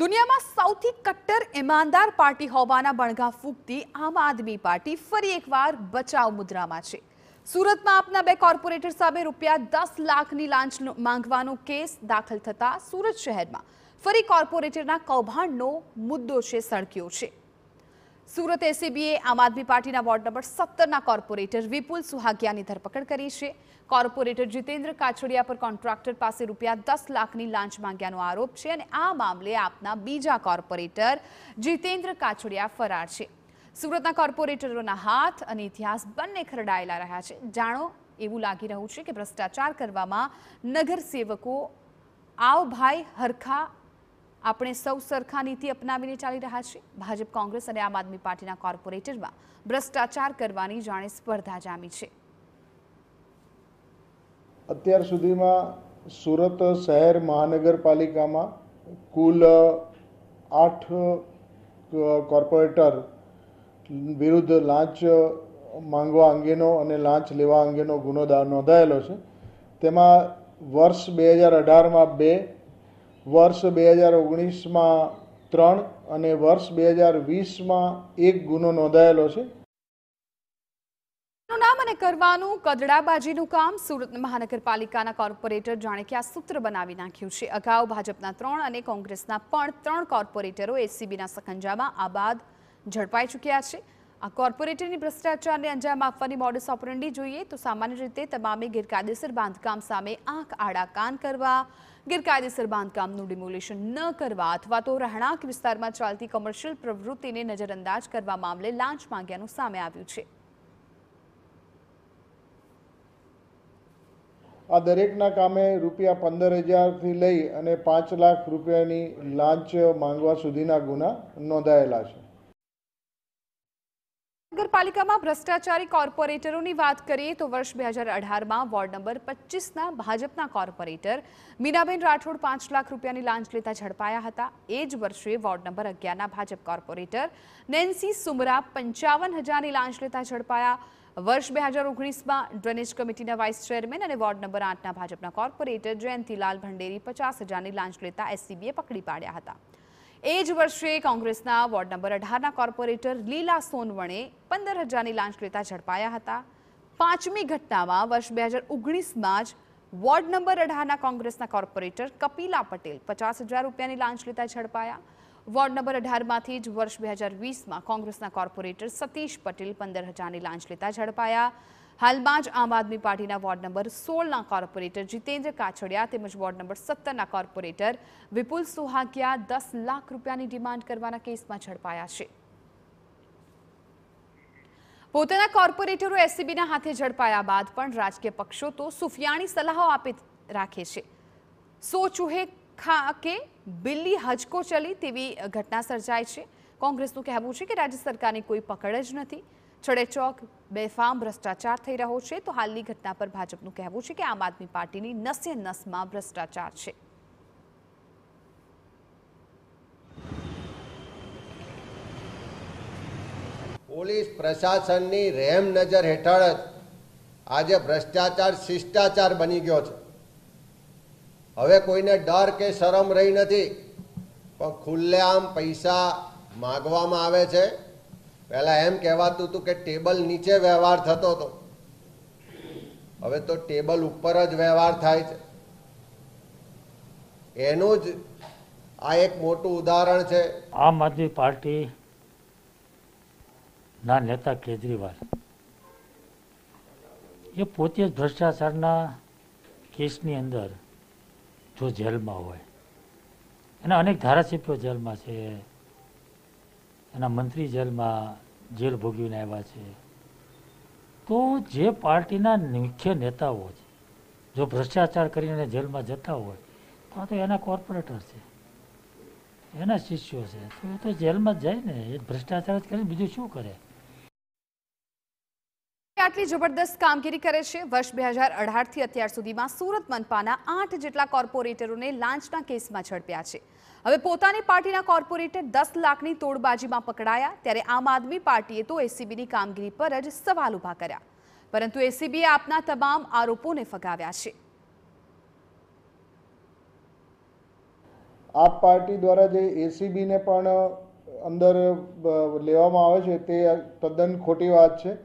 દુનિયામાં સૌથી કટ્ટર ઈમાનદાર પાર્ટી હોવાના બણગા ફૂંકતી આમ આદમી પાર્ટી ફરી એકવાર બચાવ મુદ્રામાં છે સુરતમાં આપના બે કોર્પોરેટર સામે રૂપિયા દસ લાખની લાંચ માંગવાનો કેસ દાખલ થતાં સુરત શહેરમાં ફરી કોર્પોરેટરના કૌભાંડનો મુદ્દો છે સળક્યો છે સુરત એસીબીએ આમ આદમી પાર્ટીના વોર્ડ નંબર સત્તરના કોર્પોરેટર વિપુલ સુહાગિયાની ધરપકડ કરી છે કોર્પોરેટર જીતેન્દ્ર કાછડિયા પર કોન્ટ્રાક્ટર પાસે રૂપિયા દસ લાખની લાંચ માંગ્યાનો આરોપ છે અને આ મામલે આપના બીજા કોર્પોરેટર જીતેન્દ્ર કાછડિયા ફરાર છે સુરતના કોર્પોરેટરોના હાથ અને ઇતિહાસ બંને ખરડાયેલા રહ્યા છે જાણો એવું લાગી રહ્યું છે કે ભ્રષ્ટાચાર કરવામાં નગરસેવકો આવ ભાઈ હરખા આપણે સૌ સરખા નીતિ અપનાવીને ચાલી રહ્યા છીએ ભાજપ કોંગ્રેસ અને આમ આદમી પાર્ટીના કોર્પોરેટરમાં ભ્રષ્ટાચાર કરવાની જાણે સ્પર્ધા જામી છે અત્યાર સુધીમાં સુરત શહેર મહાનગરપાલિકામાં કુલ આઠ કોર્પોરેટર વિરુદ્ધ લાંચ માંગવા અંગેનો અને લાંચ લેવા અંગેનો ગુનો નોંધાયેલો છે તેમાં વર્ષ બે હજાર અઢારમાં બે વર્ષ બે હજાર ઓગણીસમાં ત્રણ અને વર્ષ બે હજાર વીસમાં એક ગુનો નોંધાયેલો છે નામ અને કરવાનું કદડાબાજીનું કામ સુરત મહાનગરપાલિકાના કોર્પોરેટર જાણે કે આ સૂત્ર બનાવી નાખ્યું છે અગાઉ ભાજપના ત્રણ અને કોંગ્રેસના પણ ત્રણ કોર્પોરેટરો એસીબીના સખંજામાં આ બાદ ઝડપાઈ ચૂક્યા છે આ કોર્પોરેટરની ભ્રષ્ટાચારને અંજામ આપવાની મોડસ ઓપરેન્ડી જોઈએ તો સામાન્ય રીતે તમામે ગેરકાયદેસર બાંધકામ સામે આંખ આડા કાન કરવા ગેરકાયદેસર બાંધકામનું ડિમોલેશન ન કરવા અથવા તો રહેણાંક વિસ્તારમાં ચાલતી કોમર્શિયલ પ્રવૃત્તિને નજરઅંદાજ કરવા મામલે લાંચ માંગ્યાનું સામે આવ્યું છે આ દરેકના કામે રૂપિયા પંદર હજારથી લઈ અને પાંચ લાખ રૂપિયાની લાંચ માંગવા સુધીના ગુના નોંધાયેલા છે નગરપાલિકામાં ભ્રષ્ટાચારી કોર્પોરેટરોની વાત કરીએ તો વર્ષ બે હજાર અઢારમાં વોર્ડ નંબર પચીસના ભાજપના કોર્પોરેટર મીનાબેન રાઠોડ પાંચ લાખ રૂપિયાની લાંચ લેતા ઝડપાયા હતા એ જ વર્ષે વોર્ડ નંબર અગિયારના ભાજપ કોર્પોરેટર નેન્સી સુમરા પંચાવન હજારની લાંચ લેતા ઝડપાયા વર્ષ બે હજાર ઓગણીસમાં ડ્રેનેજ કમિટીના વાઇસ ચેરમેન અને વોર્ડ નંબર આઠના ભાજપના કોર્પોરેટર જયંતિલાલ ભંડેરી પચાસ હજારની લાંચ લેતા એસસીબીએ પકડી પાડ્યા હતા એ જ વર્ષે કોંગ્રેસના વોર્ડ નંબર અઢારના કોર્પોરેટર લીલા સોનવણે પંદર હજારની લાંચ લેતા ઝડપાયા હતા પાંચમી ઘટનામાં વર્ષ બે હજાર ઓગણીસમાં જ વોર્ડ નંબર અઢારના કોંગ્રેસના કોર્પોરેટર કપિલા પટેલ પચાસ હજાર રૂપિયાની લાંચ લેતા ઝડપાયા વોર્ડ નંબર અઢારમાંથી જ વર્ષ બે હજાર વીસમાં કોંગ્રેસના કોર્પોરેટર સતીશ પટેલ પંદર હજારની લાંચ લેતા ઝડપાયા હાલમાં જ આમ આદમી પાર્ટીના વોર્ડ નંબર સોળના કોર્પોરેટર જીતેન્દ્ર કાછડિયા તેમજ વોર્ડ નંબર સત્તરના કોર્પોરેટર વિપુલ સુહાગિયા દસ લાખ રૂપિયાની ડિમાન્ડ કરવાના કેસમાં ઝડપાયા છે પોતાના કોર્પોરેટરો એસસીબીના હાથે ઝડપાયા બાદ પણ રાજકીય પક્ષો તો સુફિયાણી સલાહો આપી રાખે છે સો ચૂહે ખા કે બિલ્લી હજકો ચલી તેવી ઘટના સર્જાય છે કોંગ્રેસનું કહેવું છે કે રાજ્ય સરકારની કોઈ પકડ જ નથી છડેચોક બેફામ ભ્રષ્ટાચાર થઈ રહ્યો છે તો હાલની ઘટના પર ભાજપનું કહેવું છે કે આમ આદમી પાર્ટીની નસે નસમાં ભ્રષ્ટાચાર છે પોલીસ પ્રશાસનની રહેમ નજર હેઠળ જ આજે ભ્રષ્ટાચાર શિષ્ટાચાર બની ગયો છે હવે કોઈને ડર કે શરમ રહી નથી પણ ખુલ્લેઆમ પૈસા માગવામાં આવે છે પહેલાં એમ કહેવાતું હતું કે ટેબલ નીચે વ્યવહાર થતો હતો હવે તો ટેબલ ઉપર જ વ્યવહાર થાય છે એનું જ આ એક મોટું ઉદાહરણ છે આમ આદમી પાર્ટી ના નેતા કેજરીવાલ એ પોતે જ ભ્રષ્ટાચારના કેસની અંદર જો જેલમાં હોય એના અનેક ધારાસભ્યો જેલમાં છે એના મંત્રી જેલમાં જેલ ભોગવીને આવ્યા છે તો જે પાર્ટીના મુખ્ય નેતાઓ છે જો ભ્રષ્ટાચાર કરીને જેલમાં જતા હોય તો આ તો એના કોર્પોરેટર છે એના શિષ્યો છે તો એ તો જેલમાં જાય ને એ ભ્રષ્ટાચાર જ કરીને બીજું શું કરે મનપાની જબરદસ્ત કામગીરી કરે છે વર્ષ બે હજાર અઢારથી અત્યાર સુધીમાં સુરત મનપાના આઠ જેટલા કોર્પોરેટરોને લાંચના કેસમાં ઝડપ્યા છે હવે પોતાની પાર્ટીના કોર્પોરેટર દસ લાખની તોડબાજીમાં પકડાયા ત્યારે આમ આદમી પાર્ટીએ તો એસીબીની કામગીરી પર જ સવાલ ઉભા કર્યા પરંતુ એસીબીએ આપના તમામ આરોપોને ફગાવ્યા છે આપ પાર્ટી દ્વારા જે એસીબીને પણ અંદર લેવામાં આવે છે તે તદ્દન ખોટી વાત છે